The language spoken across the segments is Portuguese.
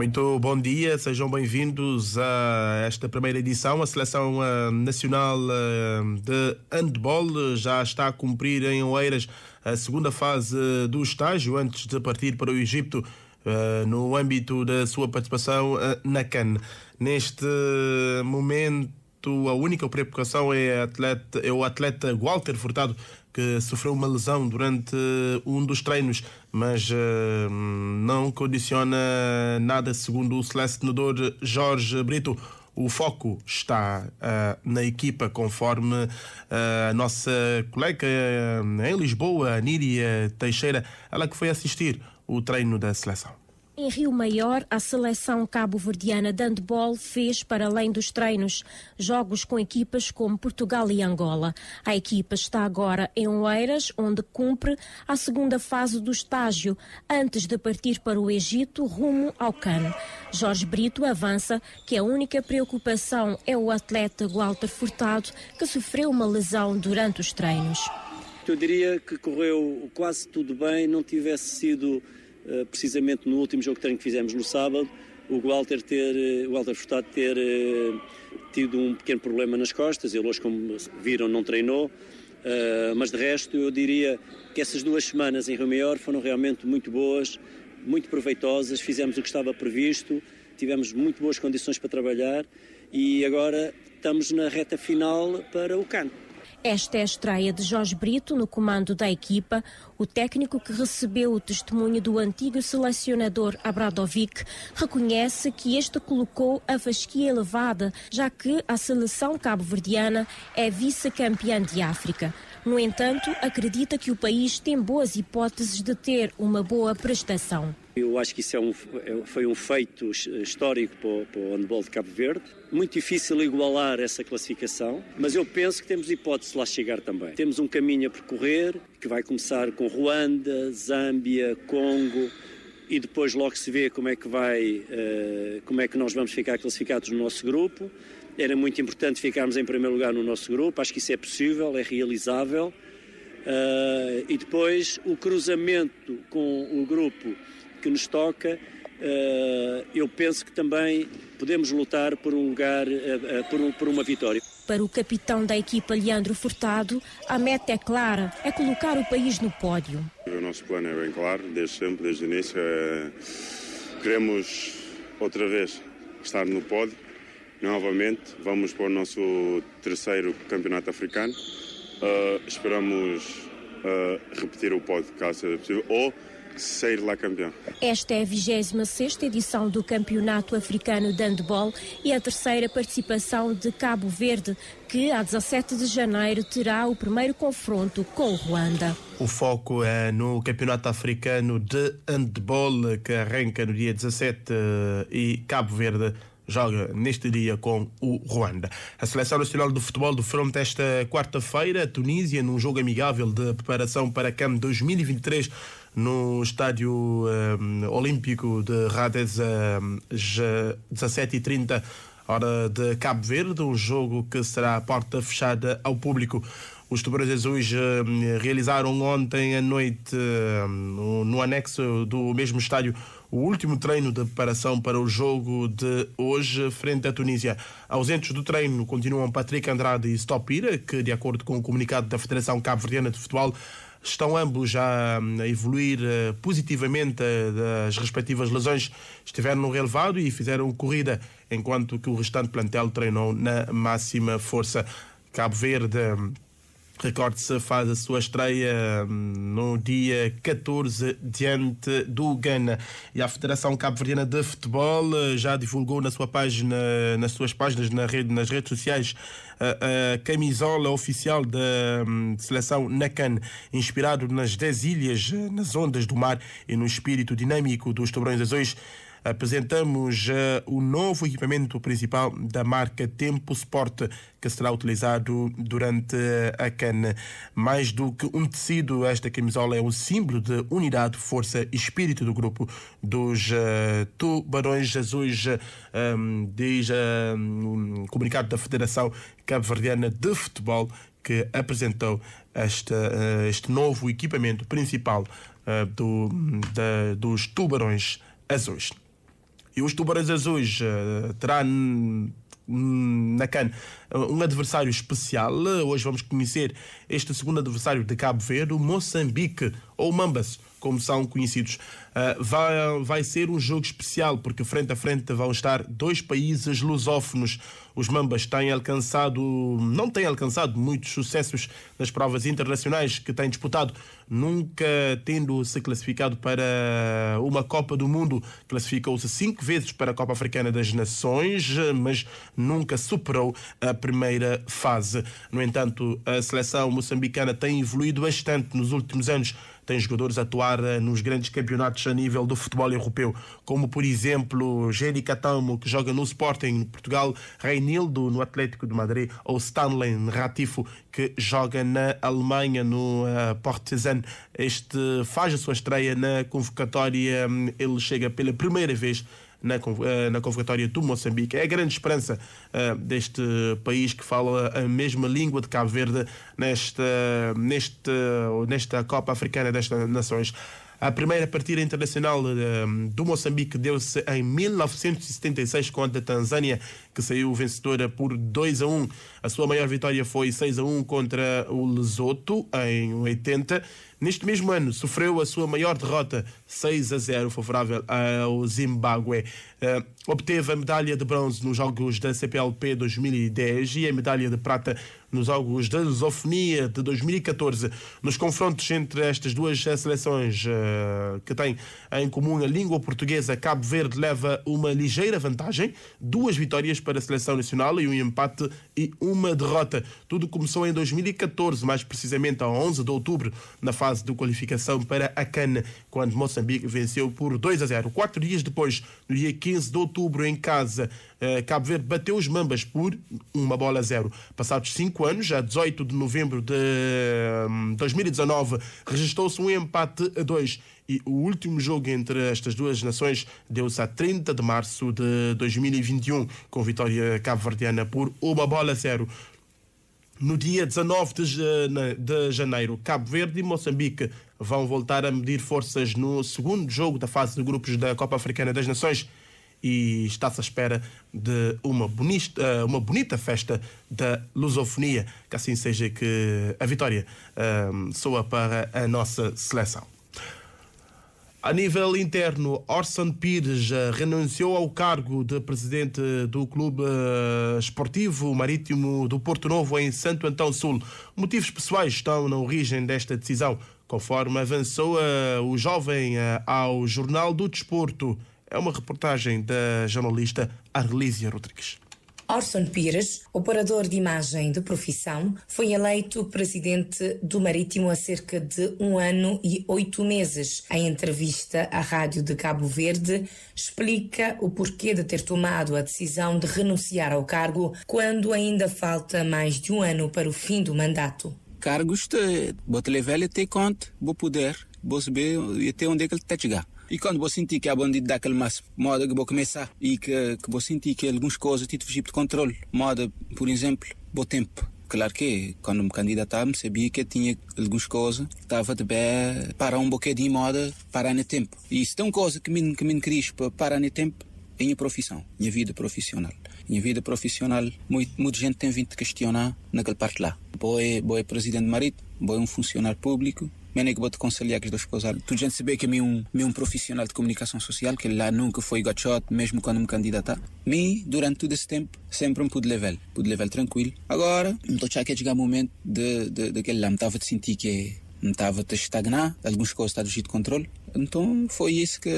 Muito bom dia, sejam bem-vindos a esta primeira edição. A Seleção eh, Nacional eh, de Handball já está a cumprir em Oeiras a segunda fase do estágio antes de partir para o Egito eh, no âmbito da sua participação na CAN. Neste momento, a única preocupação é, atleta, é o atleta Walter Furtado, que sofreu uma lesão durante um dos treinos mas uh, não condiciona nada, segundo o selecionador Jorge Brito. O foco está uh, na equipa, conforme uh, a nossa colega em Lisboa, Níria Teixeira, ela que foi assistir o treino da seleção. Em Rio Maior, a seleção cabo-verdiana de handball fez, para além dos treinos, jogos com equipas como Portugal e Angola. A equipa está agora em Oeiras, onde cumpre a segunda fase do estágio, antes de partir para o Egito, rumo ao Cano. Jorge Brito avança que a única preocupação é o atleta Walter Furtado, que sofreu uma lesão durante os treinos. Eu diria que correu quase tudo bem, não tivesse sido eh, precisamente no último jogo de treino que fizemos no sábado, o Walter ter, eh, o Walter Furtado ter eh, tido um pequeno problema nas costas, ele hoje, como viram, não treinou, mas de resto eu diria que essas duas semanas em Rio Maior foram realmente muito boas, muito proveitosas, fizemos o que estava previsto, tivemos muito boas condições para trabalhar e agora estamos na reta final para o Cano. Esta é a estreia de Jorge Brito no comando da equipa, o técnico que recebeu o testemunho do antigo selecionador Abradovic reconhece que este colocou a fasquia elevada, já que a seleção cabo-verdiana é vice-campeã de África. No entanto, acredita que o país tem boas hipóteses de ter uma boa prestação. Eu acho que isso é um, é foi um feito histórico para o, para o handball de Cabo Verde. Muito difícil igualar essa classificação, mas eu penso que temos hipótese de lá chegar também. Temos um caminho a percorrer que vai começar com Ruanda, Zâmbia, Congo e depois logo se vê como é que vai, eh, como é que nós vamos ficar classificados no nosso grupo. Era muito importante ficarmos em primeiro lugar no nosso grupo. Acho que isso é possível, é realizável. Uh, e depois o cruzamento com o grupo que nos toca, uh, eu penso que também podemos lutar por um lugar, uh, por, um, por uma vitória. Para o capitão da equipa Leandro Furtado, a meta é clara, é colocar o país no pódio. O nosso plano é bem claro, desde sempre, desde o início, é... queremos outra vez estar no pódio. Novamente, vamos para o nosso terceiro campeonato africano. Uh, esperamos uh, repetir o podcast, se é possível, ou sair lá campeão. Esta é a 26 edição do Campeonato Africano de Handball e é a terceira participação de Cabo Verde, que a 17 de janeiro terá o primeiro confronto com o Ruanda. O foco é no Campeonato Africano de Handball, que arranca no dia 17 eh, e Cabo Verde joga neste dia com o Ruanda. A Seleção Nacional de Futebol defronta esta quarta-feira Tunísia num jogo amigável de preparação para a CAM 2023 no Estádio um, Olímpico de Rades hum, às um, 17h30 hora de Cabo Verde, um jogo que será a porta fechada ao público. Os Tubarões Azuis hum, realizaram ontem à noite, hum, no anexo do mesmo estádio, o último treino de preparação para o jogo de hoje frente à Tunísia. Ausentes do treino continuam Patrick Andrade e Stopira, que, de acordo com o comunicado da Federação Cabo-Verdiana de Futebol, estão ambos a, a evoluir eh, positivamente eh, das respectivas lesões, estiveram no relevado e fizeram corrida, enquanto que o restante plantel treinou na máxima força. Cabo Verde recorde-se, faz a sua estreia hum, no dia 14 diante do Ghana. E a Federação Cabo-Verdiana de Futebol eh, já divulgou na sua página, nas suas páginas na rede, nas redes sociais a, eh, eh, a camisola oficial da hum, seleção Nacan, inspirado nas 10 ilhas, nas ondas do mar e no espírito dinâmico dos Tubarões Azuis apresentamos eh, o novo equipamento principal da marca Tempo Sport, que será utilizado durante a cana. Mais do que um tecido, esta camisola é um símbolo de unidade, força e espírito do grupo dos eh, Tubarões Azuis, eh, um, diz um comunicado da Federação cabo Verdeana de Futebol que apresentou este, este novo equipamento principal do, da, dos tubarões azuis. E os Tubarões Azuis uh, terá na CAN um adversário especial. Hoje vamos conhecer este segundo adversário de Cabo Verde, Moçambique ou Mambas, como são conhecidos. Ah, vai, vai ser um jogo especial porque frente a frente vão estar dois países lusófonos. Os Mambas têm alcançado, não têm alcançado muitos sucessos nas provas internacionais que têm disputado, nunca tendo se classificado para uma Copa do Mundo. Classificou-se cinco vezes para a Copa Africana das Nações, mas nunca superou a primeira fase. No entanto, a seleção moçambicana tem evoluído bastante nos últimos anos tem jogadores a atuar eh, nos grandes campeonatos a nível do futebol europeu, como por exemplo Jerry Catamo, que joga no Sporting Portugal, Reinildo no Atlético de Madrid ou Stanley Ratifo, que joga na Alemanha no uh, eh, Partizan. Este faz a sua estreia na convocatória, hum, ele chega pela primeira vez eh, na convocatória do Moçambique. É a grande esperança eh, deste país que fala a mesma língua de Cabo Verde nesta, nesta, nesta Copa Africana destas Nações. A primeira partida internacional eh, do Moçambique deu-se em 1976 contra a Tanzânia, que saiu vencedora por 2 a 1. A sua maior vitória foi 6 a 1 contra o Lesoto em 80 Neste mesmo ano, sofreu a sua maior derrota, 6 a 0, favorável ao Zimbábue. Eh, obteve a medalha de bronze nos Jogos da CPLP 2010 e a medalha de prata nos Jogos da Lusofonia de 2014. Nos confrontos entre estas duas seleções, eh, que têm em comum a língua portuguesa, Cabo Verde leva uma ligeira vantagem, duas vitórias para a seleção nacional e um empate e uma derrota. Tudo começou em 2014, mais precisamente a 11 de outubro, na fase fase de qualificação para a CAN, quando Moçambique venceu por 2 a 0. Quatro dias depois, no dia 15 de outubro, em casa, eh, Cabo Verde bateu os Mambas por uma bola a zero. Passados cinco anos, a 18 de novembro de 2019, hum, registrou-se um empate a dois e o último jogo entre estas duas nações deu-se a 30 de março de 2021, com vitória cabo-verdiana por uma bola a zero. No dia 19 de janeiro, Cabo Verde e Moçambique vão voltar a medir forças no segundo jogo da fase de grupos da Copa Africana das Nações e está-se à espera de uma, bonista, eh, uma bonita festa da lusofonia. Que assim seja que a vitória um, eh, soa para a nossa seleção. A nível interno, Orson Pires eh, renunciou ao cargo de presidente do Clube eh, Esportivo Marítimo do Porto Novo em Santo Antão Sul. Motivos pessoais estão na origem desta decisão, conforme avançou eh, o jovem ao Jornal do Desporto. É uma reportagem da jornalista Arlísia Rodrigues. Orson Pires, operador de imagem de profissão, foi eleito presidente do Marítimo há cerca de um ano e oito meses. Em entrevista à Rádio de Cabo Verde, explica o porquê de ter tomado a decisão de renunciar ao cargo quando ainda falta mais de um ano para o fim do mandato. Cargos, te, vou te levar e te vou poder você vê até onde é que ele está a chegar. E quando você sentir que a bandido daquele máximo, moda que vou começar e que, que vou sentir que algumas coisas têm fugir de controle, moda, por exemplo, bom tempo. Claro que quando me candidatava, sabia que tinha algumas coisas, estava de bem para um bocadinho moda, para no tempo. E se tem uma coisa que me, que me queria para parar no tempo, é minha profissão, minha vida profissional. Minha vida profissional, muito, muita gente tem vindo questionar naquela parte lá. Boa é, boa é presidente marido, boa é um funcionário público, é que vou te aconselhar que as duas coisas. Tu já sabes que é um, um profissional de comunicação social, que lá nunca foi gachot, mesmo quando me candidatar. Me, durante todo esse tempo, sempre um pude level, pude level tranquilo. Agora, não estou a é chegar momento de, de, daquele lá, me estava a sentir que não estava a estagnar, algumas coisas tá estavam de controle. Então foi isso que,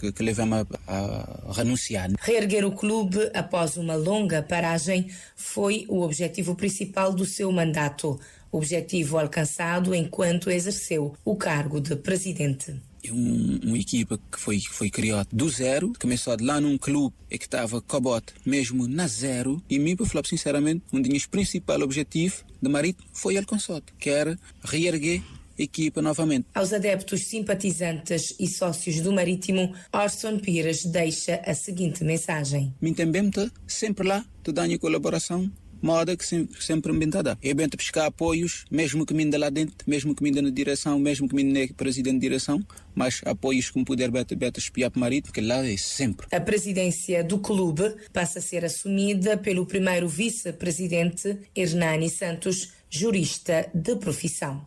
que, que levou-me a, a, renunciar. Reerguer o clube após uma longa paragem foi o objetivo principal do seu mandato objetivo alcançado enquanto exerceu o cargo de presidente. É um, uma equipa que foi, foi criada do zero, começou lá num clube que estava cobote mesmo na zero, e mim, para falar sinceramente, um dos principais objetivos de Marítimo foi alcançado, que era reerguer equipa novamente. Aos adeptos, simpatizantes e sócios do Marítimo, Orson Pires deixa a seguinte mensagem. Mim também sempre lá, te dá a colaboração moda que sempre me dá. Eu bento buscar apoios, mesmo que me dê lá dentro, mesmo que me dê na direção, mesmo que me dê presidente de direção, mas apoios que me puder beto, beto espiar para o marido, porque lá é sempre. A presidência do clube passa a ser assumida pelo primeiro vice-presidente Hernani Santos, jurista de profissão.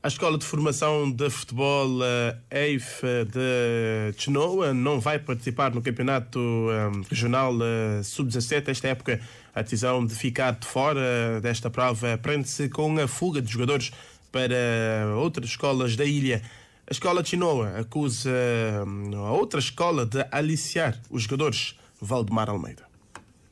A escola de formação de futebol eh, EIF eh, de Chinoa não vai participar no campeonato eh, regional sub-17 esta época. A decisão de ficar de fora desta prova prende-se com a fuga de jogadores para outras escolas da ilha. A escola de Chinoa acusa a outra escola de aliciar os jogadores. Valdemar Almeida.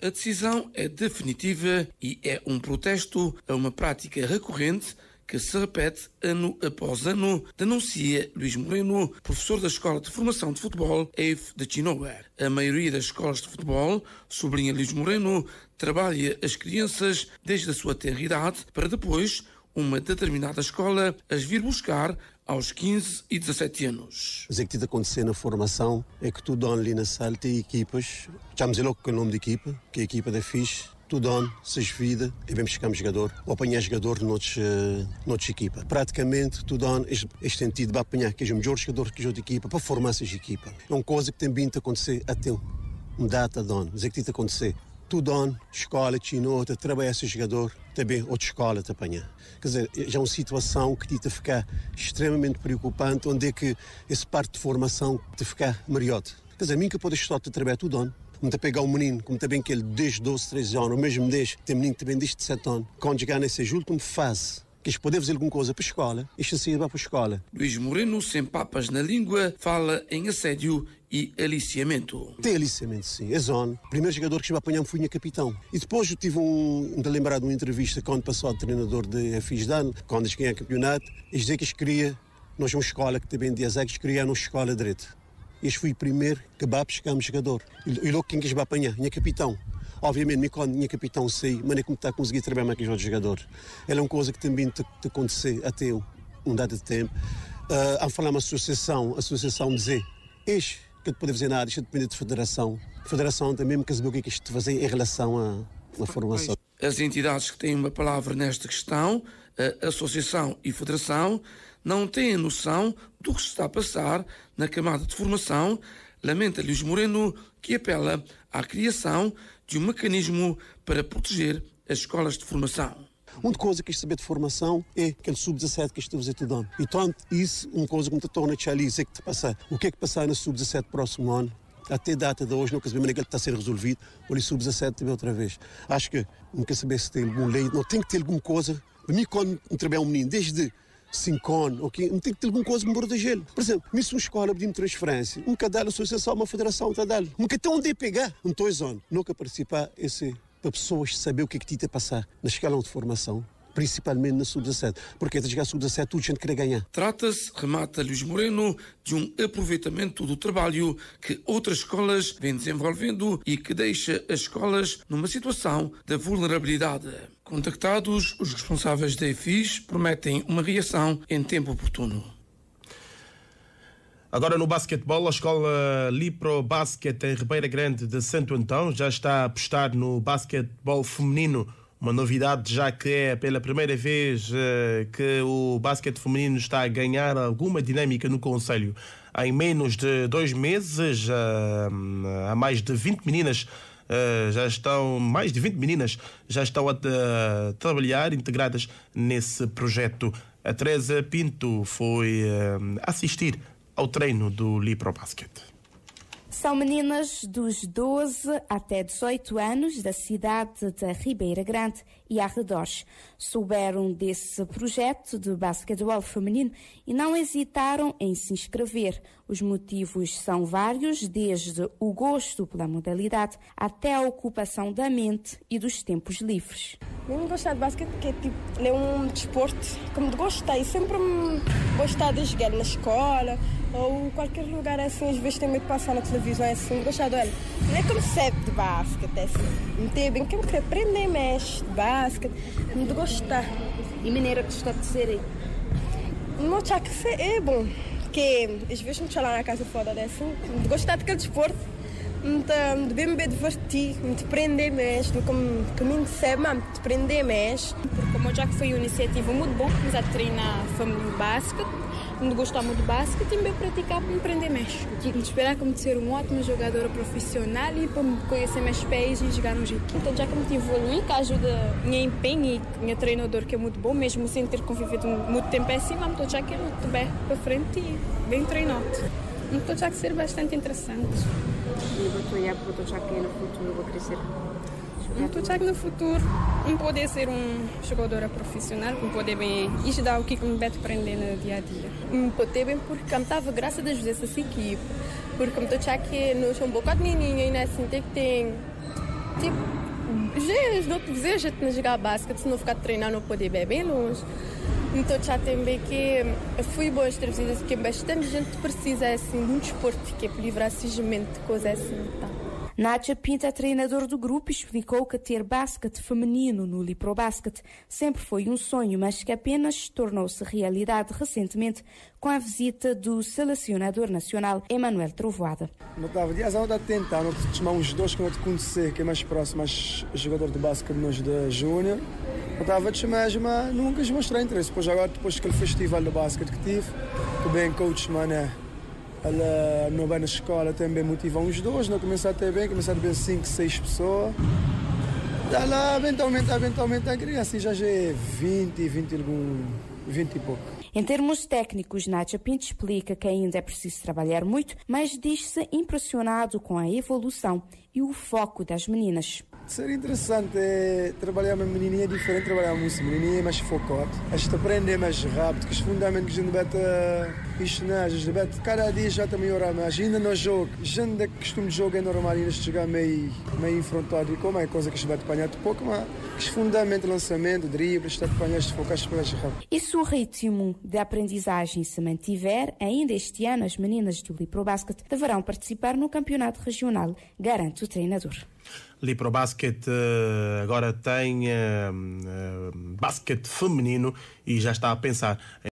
A decisão é definitiva e é um protesto a uma prática recorrente que se repete ano após ano, denuncia Luís Moreno, professor da Escola de Formação de Futebol EIF de Chinoa. A maioria das escolas de futebol, sobrinha Luís Moreno, trabalha as crianças desde a sua tenra idade para depois uma determinada escola as vir buscar aos 15 e 17 anos. O é que de acontecer na formação é que tu dão ali na sala tem equipas, chamamos logo com é o nome de equipa, que a equipa da FIS tudo on, seis vida, e bem chegar jogador, ou apanhar jogador noutros, uh, noutros equipa. Praticamente tudo on, este, este sentido de apanhar que é o melhor jogador que joga de equipa, para formar essas equipa. É uma coisa que tem vindo a acontecer até um data de on, dizer é que tem acontecer. Tudo on, escola, chinota, trabalhar esse jogador, também outra escola te apanhar. Quer dizer, é já é uma situação que te ficar extremamente preocupante, onde é que esse parte de formação te ficar melhor. Quer dizer, a mim que podes estar a trabalhar tudo on, Vamos a pegar um menino, como também que ele desde 12, 13 anos, o mesmo desde tem menino também desde 7 anos. Quando chegar nessa última fase, que eles podem fazer alguma coisa para a escola, isto se assim, vai para a escola. Luís Moreno, sem papas na língua, fala em assédio e aliciamento. Tem aliciamento, sim. É zona. O primeiro jogador que chegou a apanhar foi o capitão. E depois eu tive um, de lembrar de uma entrevista quando passou de treinador de Fisdan, quando eles ganharam campeonato, e dizer que eles queriam nós uma escola que também de Azegues criaram uma escola de direito este foi o primeiro kebab chegamos jogador. E logo quem quis apanhar, minha capitão. Obviamente, me quando minha capitão sei, mas é como está a conseguir trabalhar mais com os jogadores. é uma coisa que também te, te aconteceu até um dado tempo. Uh, a falar uma associação, a associação dizer, este que te pode fazer nada, isto é depende da de federação. federação também me quer saber o que é que isto fazer em relação à, à formação as entidades que têm uma palavra nesta questão, associação e federação, não têm noção do que se está a passar na camada de formação, lamenta Luís Moreno, que apela à criação de um mecanismo para proteger as escolas de formação. Uma coisa que saber de formação é aquele sub-17 que estamos estudando. tanto isso uma coisa que me torna a é que te passa. O que é que passar no sub-17 próximo ano? até data de hoje não é que ele está a ser resolvido. Olha, sub-17 também outra vez. Acho que não quer saber se tem algum lei, não tem que ter alguma coisa. Para mim, quando me trabalha é um menino, desde 5 anos, Não tem que ter alguma coisa para me gelo. Por exemplo, me uma escola pedindo transferência, nunca dá a associação, uma federação, um dá Nunca tem onde pegar, não estou zona. Nunca participar esse para pessoas saber o que é que te está a passar na escala de formação principalmente na sub-17. Porque até chegar à sub-17 tudo a gente quer ganhar. Trata-se, remata Luís Moreno, de um aproveitamento do trabalho que outras escolas vêm desenvolvendo e que deixa as escolas numa situação de vulnerabilidade. Contactados, os responsáveis da EFIS prometem uma reação em tempo oportuno. Agora no basquetebol, a escola Lipro Basket em Ribeira Grande de Santo Antão já está a apostar no basquetebol feminino uma novidade, já que é pela primeira vez eh, que o basquete feminino está a ganhar alguma dinâmica no Conselho. Em menos de dois meses, eh, há mais de 20 meninas Uh, já estão, mais de 20 meninas já estão a, trabalhar integradas nesse projeto. A Teresa Pinto foi uh, assistir ao treino do Lipro Basket. São meninas dos 12 até 18 anos da cidade da Ribeira Grande e arredores. Souberam desse projeto de basquetebol feminino e não hesitaram em se inscrever. Os motivos são vários, desde o gosto pela modalidade até a ocupação da mente e dos tempos livres. me gostar de basquete, que é, tipo, é um desporto que me gostei, sempre me gostar de jogar na escola ou qualquer lugar assim, às vezes medo de passar na televisão é assim, gostar de olha, não é como de basquete, é assim, meter bem, quem quer aprender mais de basquete, me gostar. E maneira que gostar de ser aí? Não, é bom porque às vezes me lá na casa foda dessa, gostar daquele desporto, hum, de bem me divertir, me prender mais, do que me recebe, me prender mais. Porque já que foi uma iniciativa muito boa, nos a treinar a família básica, onde gostar muito de básica e também praticar para me aprender mais. Digo-me esperar como de ser uma ótima jogadora profissional e para me conhecer meus pés e jogar um jeito. Então, já que me evoluí, que ajuda minha empenho e minha treinador, que é muito bom, mesmo sem ter convivido muito tempo é assim, mas estou já que é muito bem para frente e bem treinado. Então, já que ser bastante interessante. E vou já que no futuro vou crescer Uhum. achas que no futuro, um poder ser um jogador profissional, um poder bem. ajudar o que me bate prender no dia a dia. Um poder bem porque eu estava graças a Deus essa equipe. Porque o que não sou um bocado menino e não é assim, tem que ter. Tipo, gente, não deseja de jogar basquete, se não ficar treinando, não poder bem, bem longe. Então já também que fui boa entrevista, porque bastante gente precisa assim, de um desporto que é para livrar-se de coisas assim. Tá. Nádia Pinta, é treinador do grupo, explicou que ter basquete feminino no Liprobasket sempre foi um sonho, mas que apenas tornou-se realidade recentemente com a visita do selecionador nacional Emanuel Trovoada. Não estava a azar tentar, não tinha uns os dois que não te conhecer, que é mais próximo, mas jogador de basquete nos da Júnior. Não estava de chamar, mas nunca mostrei interesse. Pois agora, depois o festival de basquete que tive, que bem coach, mano, é a vai na escola também motivam os dois, não começar até bem, começar bem 5, 6 pessoas. Dá tá lá, eventualmente, eventualmente a criança assim já, já é 20, 20, algum, 20 e pouco. Em termos técnicos, Nadia Pinto explica que ainda é preciso trabalhar muito, mas diz-se impressionado com a evolução e o foco das meninas. Seria interessante é trabalhar uma menininha diferente, trabalhar uma menininha mais focada. As aprendem mais rápido, que os fundamentos que a gente debate ensinar, a gente cada dia já está melhorar mais. Ainda no jogo, a gente costume de jogo é normal, ainda chegar meio, meio enfrentado e como é coisa que a gente vai apanhar de pouco, mas que fundamentos lançamento, dribles, está é apanhar, se focar, se rápido. E se o ritmo de aprendizagem se mantiver, ainda este ano as meninas do Libro Basket deverão participar no campeonato regional, garante o treinador o basquete eh, agora tem eh, eh, basquete feminino e já está a pensar